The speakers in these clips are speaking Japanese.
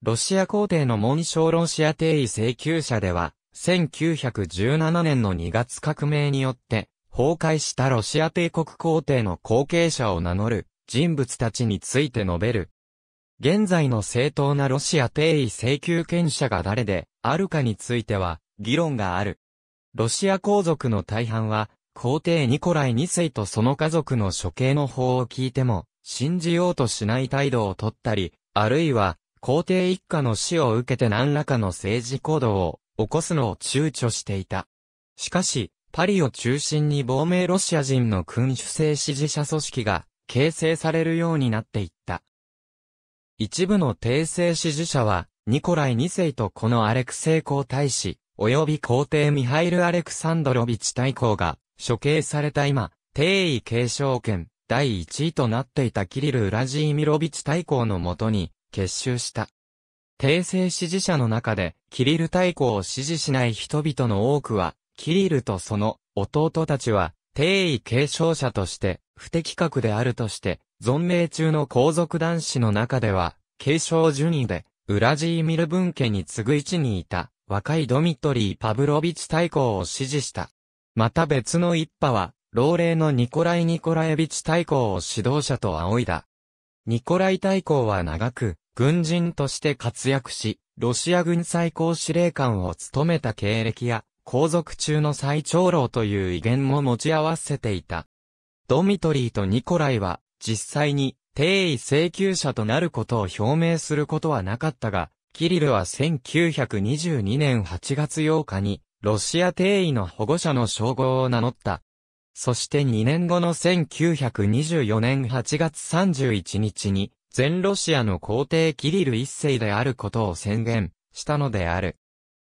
ロシア皇帝の紋章ロシア帝位請求者では、1917年の2月革命によって、崩壊したロシア帝国皇帝の後継者を名乗る人物たちについて述べる。現在の正当なロシア帝位請求権者が誰であるかについては、議論がある。ロシア皇族の大半は、皇帝ニコライ2世とその家族の処刑の法を聞いても、信じようとしない態度をとったり、あるいは、皇帝一家の死を受けて何らかの政治行動を起こすのを躊躇していた。しかし、パリを中心に亡命ロシア人の君主制支持者組織が形成されるようになっていった。一部の帝政支持者は、ニコライ2世とこのアレクセイ皇太子、及び皇帝ミハイル・アレクサンドロビチ大公が処刑された今、帝位継承権第1位となっていたキリル・ウラジーミロビチ大公のもとに、結集した。帝政支持者の中で、キリル大公を支持しない人々の多くは、キリルとその弟たちは、帝位継承者として、不適格であるとして、存命中の皇族男子の中では、継承順位で、ウラジーミル文家に次ぐ位置にいた、若いドミトリー・パブロビチ大公を支持した。また別の一派は、老齢のニコライ・ニコラエビチ大公を指導者と仰いだ。ニコライ大公は長く、軍人として活躍し、ロシア軍最高司令官を務めた経歴や、皇族中の最長老という威厳も持ち合わせていた。ドミトリーとニコライは、実際に、定位請求者となることを表明することはなかったが、キリルは1922年8月8日に、ロシア定位の保護者の称号を名乗った。そして2年後の1924年8月31日に、全ロシアの皇帝キリル一世であることを宣言したのである。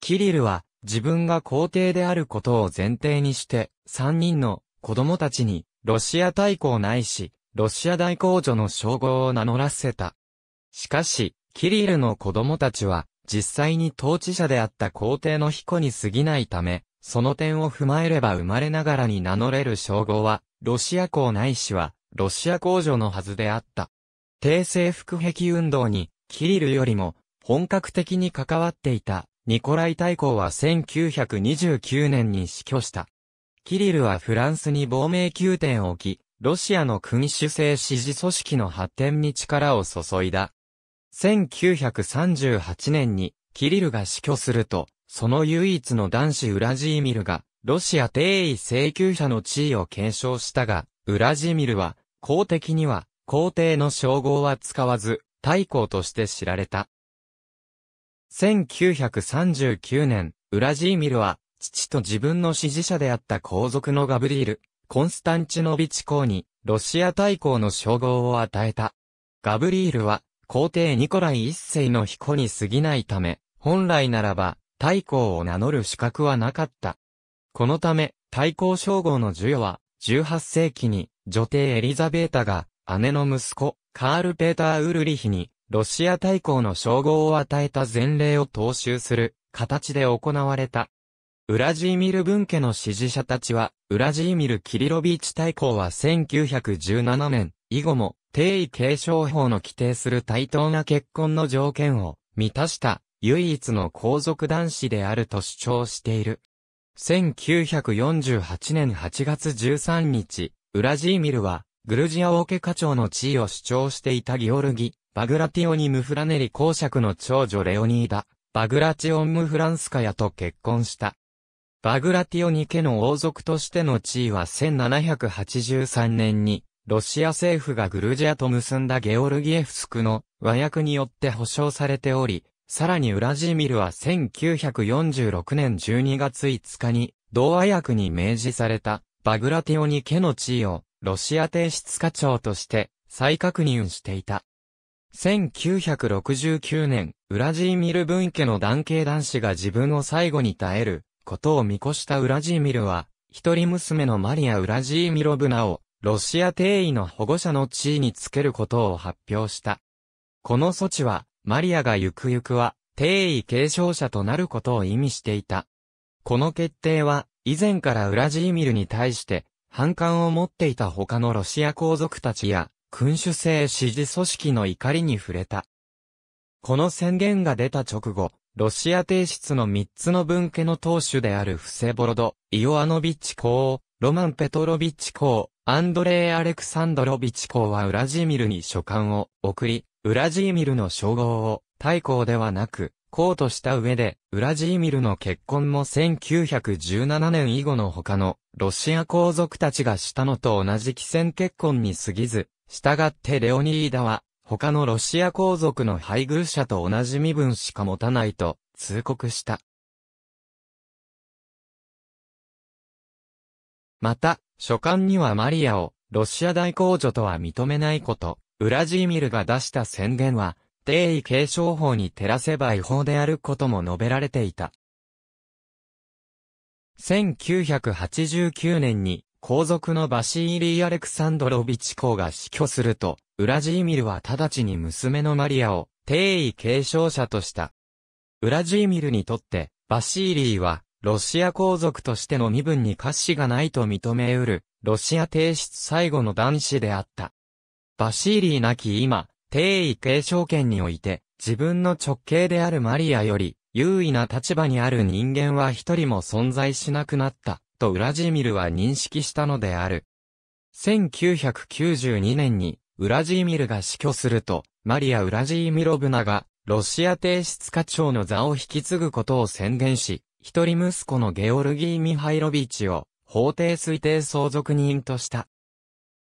キリルは自分が皇帝であることを前提にして、3人の子供たちにロシア大公ないし、ロシア大公女の称号を名乗らせた。しかし、キリルの子供たちは実際に統治者であった皇帝の彦に過ぎないため、その点を踏まえれば生まれながらに名乗れる称号は、ロシア公ないしは、ロシア公女のはずであった。帝政復壁運動に、キリルよりも、本格的に関わっていた、ニコライ大公は1929年に死去した。キリルはフランスに亡命宮殿を置き、ロシアの君主制支持組織の発展に力を注いだ。1938年に、キリルが死去すると、その唯一の男子ウラジーミルが、ロシア帝位請求者の地位を継承したが、ウラジーミルは、公的には、皇帝の称号は使わず、太公として知られた。1939年、ウラジーミルは、父と自分の支持者であった皇族のガブリール、コンスタンチノビチ公に、ロシア大公の称号を与えた。ガブリールは、皇帝ニコライ一世の彦に過ぎないため、本来ならば、太閤を名乗る資格はなかった。このため、太閤称号の授与は、18世紀に、女帝エリザベータが、姉の息子、カール・ペーター・ウルリヒに、ロシア大公の称号を与えた前例を踏襲する形で行われた。ウラジーミル文家の支持者たちは、ウラジーミル・キリロビーチ大公は1917年以後も、定位継承法の規定する対等な結婚の条件を満たした唯一の皇族男子であると主張している。1948年8月13日、ウラジーミルは、グルジア王家家長の地位を主張していたギオルギ、バグラティオニ・ムフラネリ公爵の長女レオニーダ、バグラチオン・ムフランスカヤと結婚した。バグラティオニ家の王族としての地位は1783年に、ロシア政府がグルジアと結んだゲオルギエフスクの和訳によって保障されており、さらにウラジーミルは1946年12月5日に、同和役に明示された、バグラティオニ家の地位を、ロシア帝室課長として、再確認していた。1969年、ウラジーミル文家の男系男子が自分を最後に耐える、ことを見越したウラジーミルは、一人娘のマリア・ウラジーミロブナを、ロシア帝位の保護者の地位につけることを発表した。この措置は、マリアがゆくゆくは、帝位継承者となることを意味していた。この決定は、以前からウラジーミルに対して、反感を持っていた他のロシア皇族たちや、君主制支持組織の怒りに触れた。この宣言が出た直後、ロシア帝室の3つの分家の当主であるフセボロド、イオアノビッチ公、ロマン・ペトロビッチ公、アンドレイ・アレクサンドロビッチ公はウラジーミルに書簡を送り、ウラジーミルの称号を、対抗ではなく、公とした上で、ウラジーミルの結婚も1917年以後の他の、ロシア皇族たちがしたのと同じ既戦結婚に過ぎず、従ってレオニーダは、他のロシア皇族の配偶者と同じ身分しか持たないと、通告した。また、書簡にはマリアを、ロシア大皇女とは認めないこと、ウラジーミルが出した宣言は、定位継承法に照らせば違法であることも述べられていた。1989年に、皇族のバシーリー・アレクサンドロビチ公が死去すると、ウラジーミルは直ちに娘のマリアを定位継承者とした。ウラジーミルにとって、バシーリーは、ロシア皇族としての身分に瑕疵がないと認め得る、ロシア提出最後の男子であった。バシーリーなき今、帝位継承権において、自分の直系であるマリアより、優位な立場にある人間は一人も存在しなくなった、とウラジーミルは認識したのである。1992年に、ウラジーミルが死去すると、マリア・ウラジーミロブナが、ロシア帝室課長の座を引き継ぐことを宣言し、一人息子のゲオルギー・ミハイロビーチを、法廷推定相続人とした。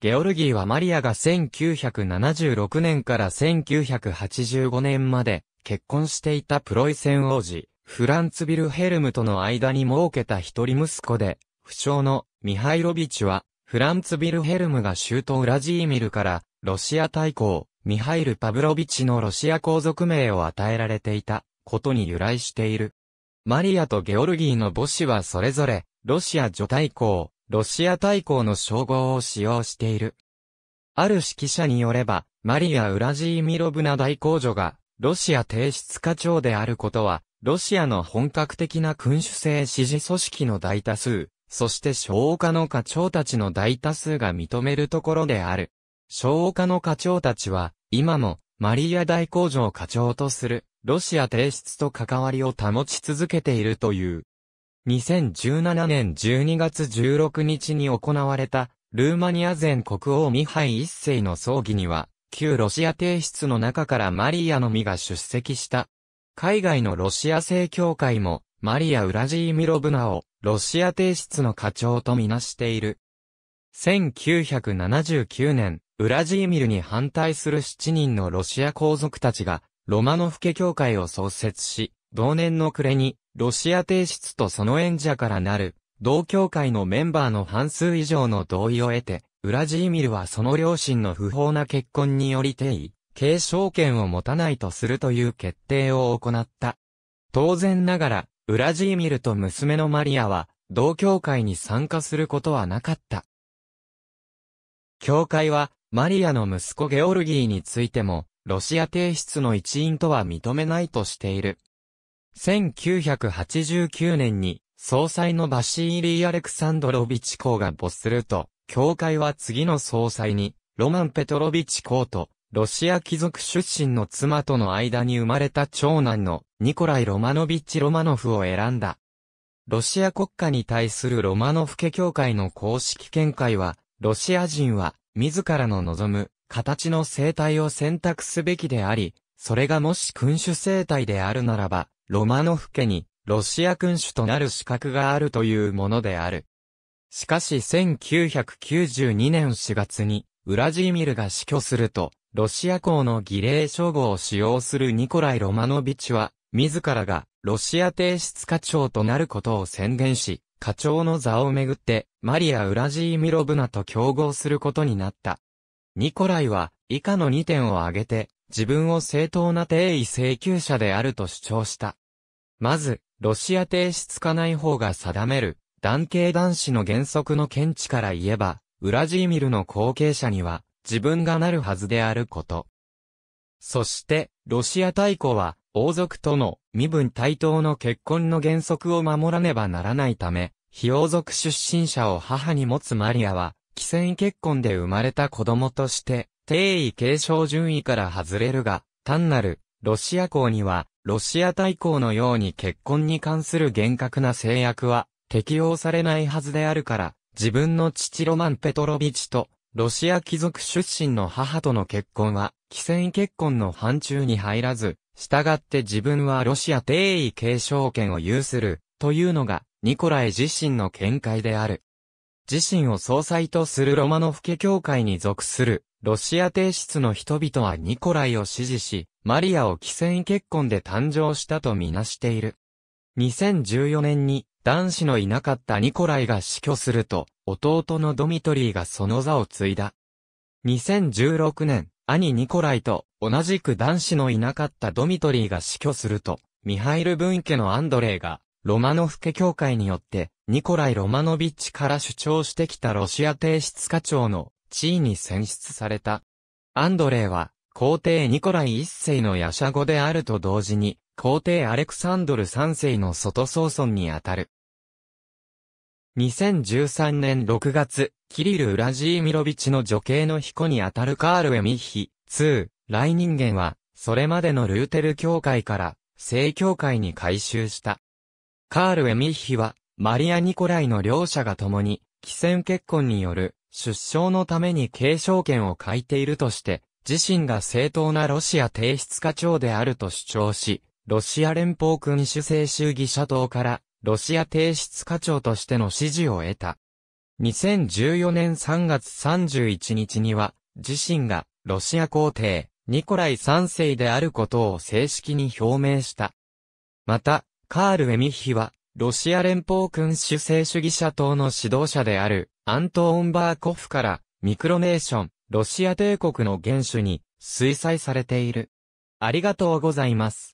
ゲオルギーはマリアが1976年から1985年まで結婚していたプロイセン王子、フランツ・ビルヘルムとの間に設けた一人息子で、不詳のミハイロビチは、フランツ・ビルヘルムが州都ウラジーミルから、ロシア大公、ミハイル・パブロビチのロシア皇族名を与えられていたことに由来している。マリアとゲオルギーの母子はそれぞれ、ロシア女大公、ロシア大公の称号を使用している。ある指揮者によれば、マリア・ウラジーミロブナ大公女が、ロシア帝室課長であることは、ロシアの本格的な君主制支持組織の大多数、そして小和の課長たちの大多数が認めるところである。小和の課長たちは、今も、マリア大公女を課長とする、ロシア提出と関わりを保ち続けているという。2017年12月16日に行われた、ルーマニア前国王ミハイ一世の葬儀には、旧ロシア帝室の中からマリアのみが出席した。海外のロシア正教会も、マリア・ウラジーミロブナを、ロシア帝室の課長とみなしている。1979年、ウラジーミルに反対する7人のロシア皇族たちが、ロマノフ家教会を創設し、同年の暮れに、ロシア帝室とその演者からなる、同協会のメンバーの半数以上の同意を得て、ウラジーミルはその両親の不法な結婚により定位、継承権を持たないとするという決定を行った。当然ながら、ウラジーミルと娘のマリアは、同協会に参加することはなかった。教会は、マリアの息子ゲオルギーについても、ロシア帝室の一員とは認めないとしている。1989年に、総裁のバシーリー・アレクサンドロビチ公が没すると、教会は次の総裁に、ロマン・ペトロビチ公と、ロシア貴族出身の妻との間に生まれた長男のニコライ・ロマノビッチ・ロマノフを選んだ。ロシア国家に対するロマノフ家教会の公式見解は、ロシア人は自らの望む形の生態を選択すべきであり、それがもし君主生態であるならば、ロマノフ家にロシア君主となる資格があるというものである。しかし1992年4月にウラジーミルが死去すると、ロシア公の儀礼称号を使用するニコライ・ロマノビチは、自らがロシア帝室課長となることを宣言し、課長の座をめぐって、マリア・ウラジーミロブナと競合することになった。ニコライは、以下の2点を挙げて、自分を正当な定位請求者であると主張した。まず、ロシア帝室家内法が定める、男系男子の原則の見地から言えば、ウラジーミルの後継者には、自分がなるはずであること。そして、ロシア太鼓は、王族との身分対等の結婚の原則を守らねばならないため、非王族出身者を母に持つマリアは、既戦結婚で生まれた子供として、定位継承順位から外れるが、単なる、ロシア公には、ロシア大公のように結婚に関する厳格な制約は適用されないはずであるから、自分の父ロマン・ペトロビチと、ロシア貴族出身の母との結婚は、既成結婚の範疇に入らず、従って自分はロシア帝位継承権を有する、というのが、ニコライ自身の見解である。自身を総裁とするロマノフ家教会に属する、ロシア帝室の人々はニコライを支持し、マリアを既戦結婚で誕生したとみなしている。2014年に男子のいなかったニコライが死去すると、弟のドミトリーがその座を継いだ。2016年、兄ニコライと同じく男子のいなかったドミトリーが死去すると、ミハイル・ブン家のアンドレイが、ロマノフ家教会によって、ニコライ・ロマノビッチから主張してきたロシア帝室課長の地位に選出された。アンドレイは、皇帝ニコライ一世のヤシャ語であると同時に、皇帝アレクサンドル三世の外総村にあたる。2013年6月、キリル・ウラジーミロビチの女系の彦にあたるカール・エミヒ、2、来人間は、それまでのルーテル教会から、正教会に改修した。カール・エミヒは、マリア・ニコライの両者が共に、既戦結婚による出生のために継承権を欠いているとして、自身が正当なロシア提出課長であると主張し、ロシア連邦君主制主義者党から、ロシア提出課長としての支持を得た。2014年3月31日には、自身がロシア皇帝、ニコライ3世であることを正式に表明した。また、カール・エミヒは、ロシア連邦君主制主義者党の指導者である、アントーン・バーコフから、ミクロネーション、ロシア帝国の元首に、推薦されている。ありがとうございます。